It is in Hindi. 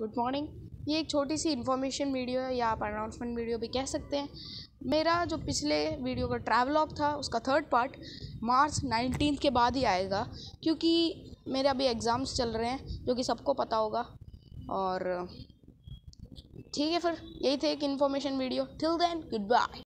गुड मॉर्निंग ये एक छोटी सी इन्फॉर्मेशन वीडियो है या आप अनाउंसमेंट वीडियो भी कह सकते हैं मेरा जो पिछले वीडियो का ट्रैवलॉग था उसका थर्ड पार्ट मार्च नाइनटीन के बाद ही आएगा क्योंकि मेरे अभी एग्ज़ाम्स चल रहे हैं जो कि सबको पता होगा और ठीक है फिर यही थे एक information video till then good bye